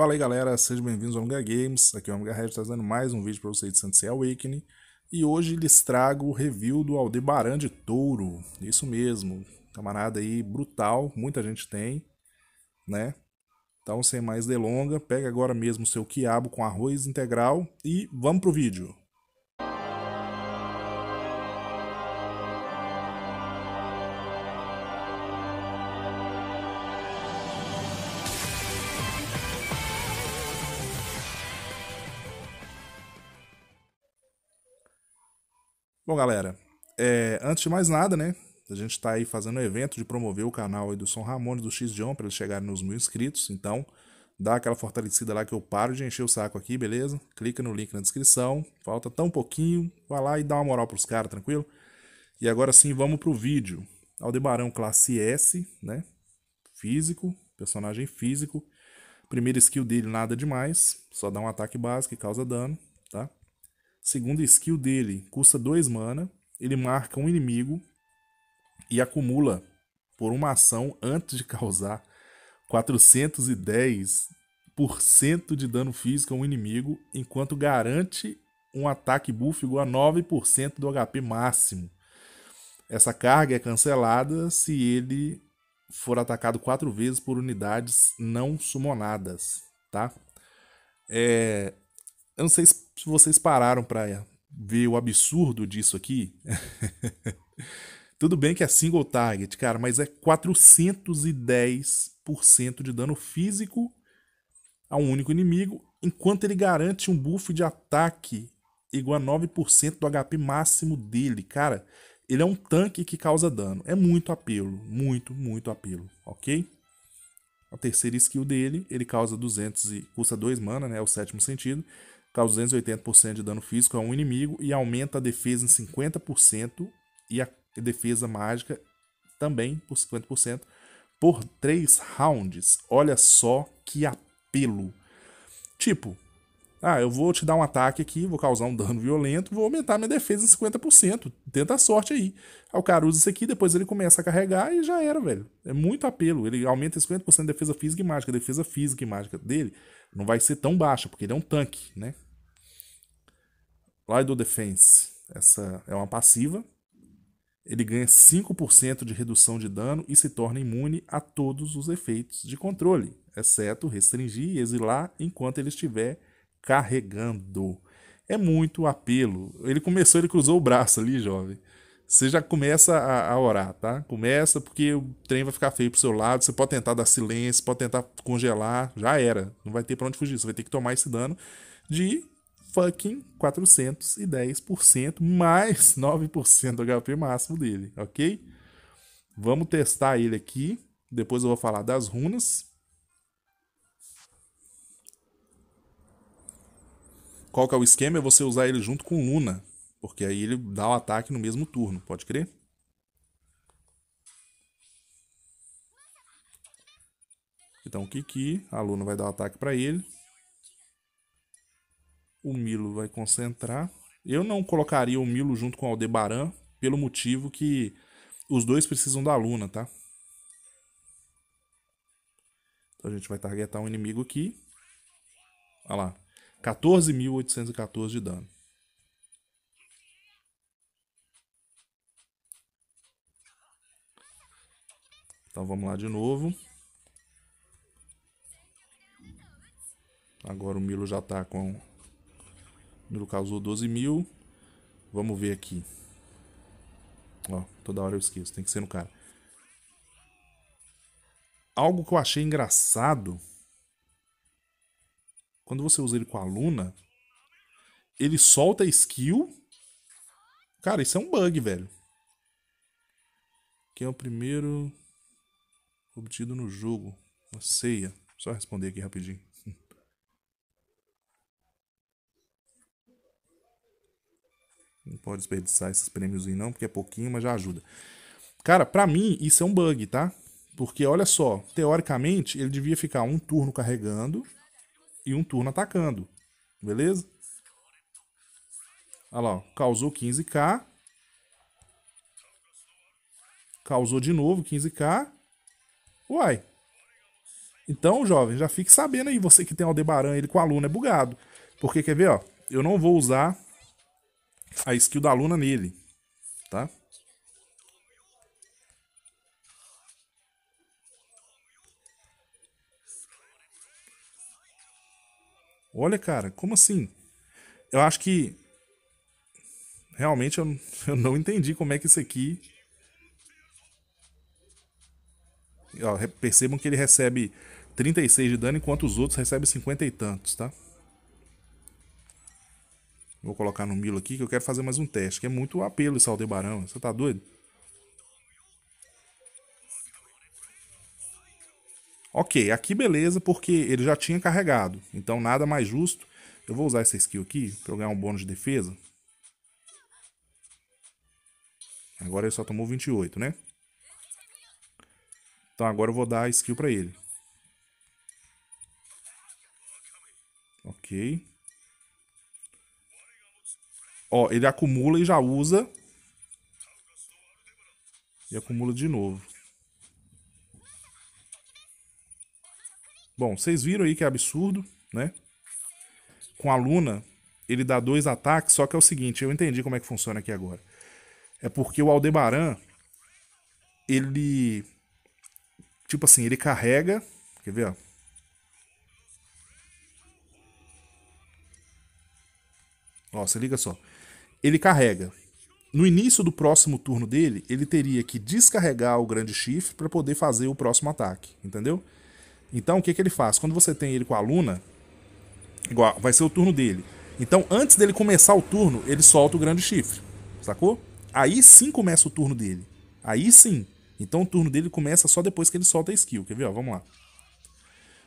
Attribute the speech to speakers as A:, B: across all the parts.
A: Fala aí galera, sejam bem-vindos ao Omega Games, aqui é o Omega Red trazendo mais um vídeo para vocês de Saint Awakening e hoje lhes trago o review do Aldebaran de Touro, isso mesmo, camarada aí brutal, muita gente tem, né? Então sem mais delonga, pega agora mesmo seu quiabo com arroz integral e vamos pro vídeo! Bom, galera, é, antes de mais nada, né? A gente está aí fazendo um evento de promover o canal aí do São Ramones, do X John, para eles chegarem nos mil inscritos. Então, dá aquela fortalecida lá que eu paro de encher o saco aqui, beleza? Clica no link na descrição, falta tão pouquinho, vai lá e dá uma moral pros caras, tranquilo? E agora sim, vamos pro vídeo. Aldebarão classe S, né? Físico, personagem físico. Primeira skill dele, nada demais, só dá um ataque básico e causa dano, tá? Segunda skill dele, custa 2 mana, ele marca um inimigo e acumula por uma ação antes de causar 410% de dano físico a um inimigo, enquanto garante um ataque buff igual a 9% do HP máximo. Essa carga é cancelada se ele for atacado quatro vezes por unidades não summonadas, tá? É, eu não sei se vocês pararam para ver o absurdo disso aqui. Tudo bem que é single target, cara, mas é 410% de dano físico a um único inimigo, enquanto ele garante um buff de ataque igual a 9% do HP máximo dele. Cara, ele é um tanque que causa dano. É muito apelo, muito, muito apelo, ok? A terceira skill dele, ele causa 200 e custa 2 mana, né? É o sétimo sentido causa 280% de dano físico a é um inimigo e aumenta a defesa em 50% e a defesa mágica também por 50% por 3 rounds. Olha só que apelo. Tipo, ah, eu vou te dar um ataque aqui, vou causar um dano violento, vou aumentar minha defesa em 50%. Tenta a sorte aí. Aí o cara usa isso aqui, depois ele começa a carregar e já era, velho. É muito apelo. Ele aumenta 50% de defesa física e mágica. defesa física e mágica dele não vai ser tão baixa, porque ele é um tanque, né? Lido Defense, essa é uma passiva. Ele ganha 5% de redução de dano e se torna imune a todos os efeitos de controle, exceto restringir e exilar enquanto ele estiver carregando. É muito apelo. Ele começou, ele cruzou o braço ali, jovem você já começa a, a, orar, tá? Começa porque o trem vai ficar feio pro seu lado, você pode tentar dar silêncio, pode tentar congelar, já era. Não vai ter pra onde fugir, você vai ter que tomar esse dano de fucking 410% mais 9% do HP máximo dele, ok? Vamos testar ele aqui. Depois eu vou falar das runas. Qual que é o esquema? É você usar ele junto com Luna, porque aí ele dá o ataque no mesmo turno, pode crer? Então o Kiki, a Luna vai dar o ataque para ele. O Milo vai concentrar. Eu não colocaria o Milo junto com o Aldebaran, pelo motivo que os dois precisam da Luna, tá? Então a gente vai targetar um inimigo aqui. Olha lá. 14.814 de dano. Então vamos lá de novo. Agora o Milo já está com... O Milo causou 12 mil. Vamos ver aqui. Ó, toda hora eu esqueço, tem que ser no cara. Algo que eu achei engraçado... Quando você usa ele com a Luna, ele solta a skill. Cara, isso é um bug, velho. Quem é o primeiro? obtido no jogo, na ceia. Só responder aqui rapidinho. Não pode desperdiçar esses prêmios aí não, porque é pouquinho, mas já ajuda. Cara, para mim isso é um bug, tá? Porque olha só, teoricamente ele devia ficar um turno carregando e um turno atacando. Beleza? Olha lá, causou 15k. Causou de novo 15k. Uai. Então, jovem, já fique sabendo aí, você que tem Aldebaran, ele com a Luna é bugado. Porque, quer ver, ó, eu não vou usar a skill da Luna nele, tá? Olha, cara, como assim? Eu acho que realmente eu, eu não entendi como é que isso aqui Ó, percebam que ele recebe 36 de dano, enquanto os outros recebem 50 e tantos, tá? Vou colocar no Milo aqui, que eu quero fazer mais um teste. Que é muito apelo esse Aldebarão. Você tá doido? Ok, aqui beleza, porque ele já tinha carregado. Então nada mais justo. Eu vou usar essa skill aqui para eu ganhar um bônus de defesa. Agora ele só tomou 28, né? Então agora eu vou dar a skill para ele. Ok. Ó, ele acumula e já usa. E acumula de novo. Bom, vocês viram aí que é absurdo, né? Com a Luna, ele dá dois ataques, só que é o seguinte, eu entendi como é que funciona aqui agora. É porque o Aldebaran, ele Tipo assim, ele carrega. Quer ver, ó? Ó, se liga só. Ele carrega. No início do próximo turno dele, ele teria que descarregar o grande chifre para poder fazer o próximo ataque, entendeu? Então o que, que ele faz? Quando você tem ele com a Luna, igual, vai ser o turno dele. Então antes dele começar o turno, ele solta o grande chifre, sacou? Aí sim começa o turno dele. Aí sim. Então o turno dele começa só depois que ele solta a skill. Quer ver? Ó, vamos lá.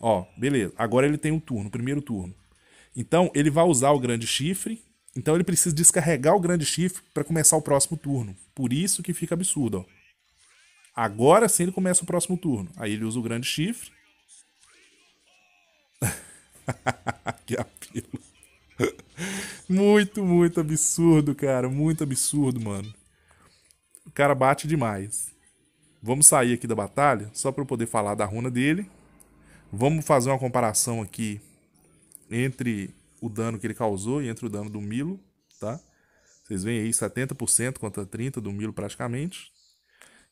A: Ó, beleza. Agora ele tem o um turno, primeiro turno. Então ele vai usar o grande chifre. Então ele precisa descarregar o grande chifre para começar o próximo turno. Por isso que fica absurdo, ó. Agora sim ele começa o próximo turno. Aí ele usa o grande chifre. que apelo. muito, muito absurdo, cara. Muito absurdo, mano. O cara bate demais. Vamos sair aqui da batalha só para eu poder falar da runa dele. Vamos fazer uma comparação aqui entre o dano que ele causou e entre o dano do Milo, tá? Vocês veem aí 70% contra 30 do Milo praticamente.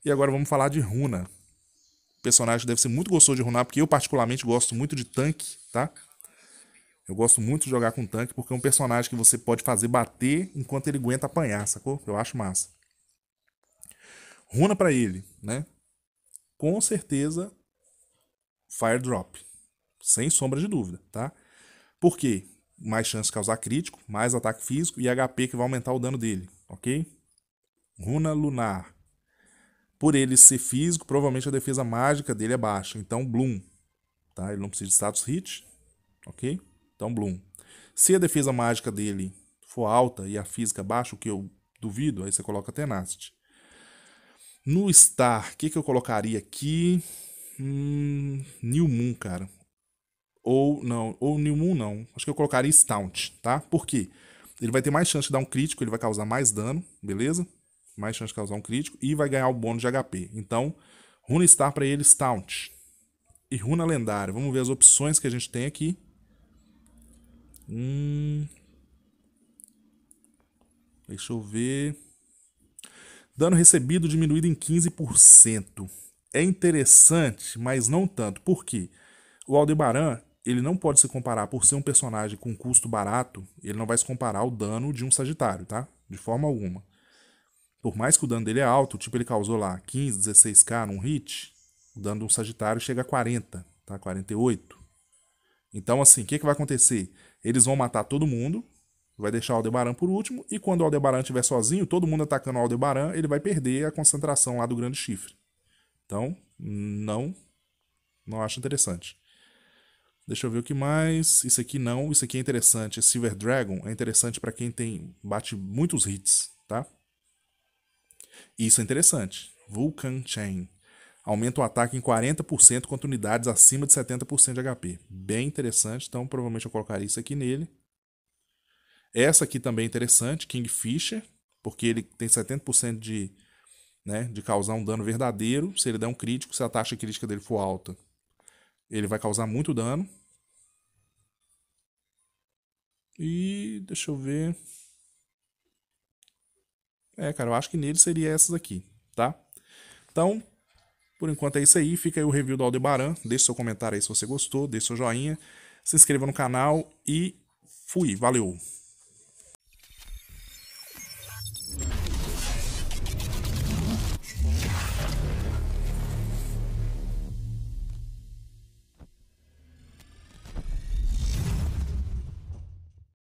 A: E agora vamos falar de runa. O personagem deve ser muito gostoso de runar, porque eu particularmente gosto muito de tanque, tá? Eu gosto muito de jogar com tanque, porque é um personagem que você pode fazer bater enquanto ele aguenta apanhar, sacou? Eu acho massa. Runa para ele né? Com certeza, Fire Drop, Sem sombra de dúvida, tá? Por quê? Mais chance de causar crítico, mais ataque físico e HP que vai aumentar o dano dele, ok? Runa Lunar. Por ele ser físico, provavelmente a defesa mágica dele é baixa. Então, Bloom. Tá? Ele não precisa de status hit, ok? Então, Bloom. Se a defesa mágica dele for alta e a física é baixa, o que eu duvido, aí você coloca Tenacity. No Star, o que, que eu colocaria aqui? Hum, New Moon, cara. Ou não, ou New Moon não. Acho que eu colocaria Staunt, tá? Por quê? Ele vai ter mais chance de dar um crítico, ele vai causar mais dano, beleza? Mais chance de causar um crítico e vai ganhar o bônus de HP. Então, Runa Star para ele, Staunt. E Runa Lendária. Vamos ver as opções que a gente tem aqui. Hum... Deixa eu ver. Dano recebido diminuído em 15%. É interessante, mas não tanto. porque O Aldebaran ele não pode se comparar por ser um personagem com custo barato, ele não vai se comparar ao dano de um Sagitário, tá? De forma alguma. Por mais que o dano dele é alto, tipo ele causou lá 15, 16k num hit, o dano de um Sagitário chega a 40, tá? 48. Então assim, o que, que vai acontecer? Eles vão matar todo mundo, Vai deixar o Aldebaran por último, e quando o Aldebaran estiver sozinho, todo mundo atacando o Aldebaran, ele vai perder a concentração lá do grande chifre. Então, não. Não acho interessante. Deixa eu ver o que mais. Isso aqui não, isso aqui é interessante. Silver Dragon é interessante para quem tem bate muitos hits, tá? Isso é interessante. Vulcan Chain. Aumenta o ataque em 40% contra unidades acima de 70% de HP. Bem interessante, então provavelmente eu colocaria isso aqui nele. Essa aqui também é interessante, Kingfisher, porque ele tem 70% de, né, de causar um dano verdadeiro. Se ele der um crítico, se a taxa crítica dele for alta, ele vai causar muito dano. E deixa eu ver. É, cara, eu acho que nele seria essas aqui, tá? Então, por enquanto é isso aí. Fica aí o review do Aldebaran. Deixe seu comentário aí se você gostou, deixe seu joinha, se inscreva no canal e fui, valeu!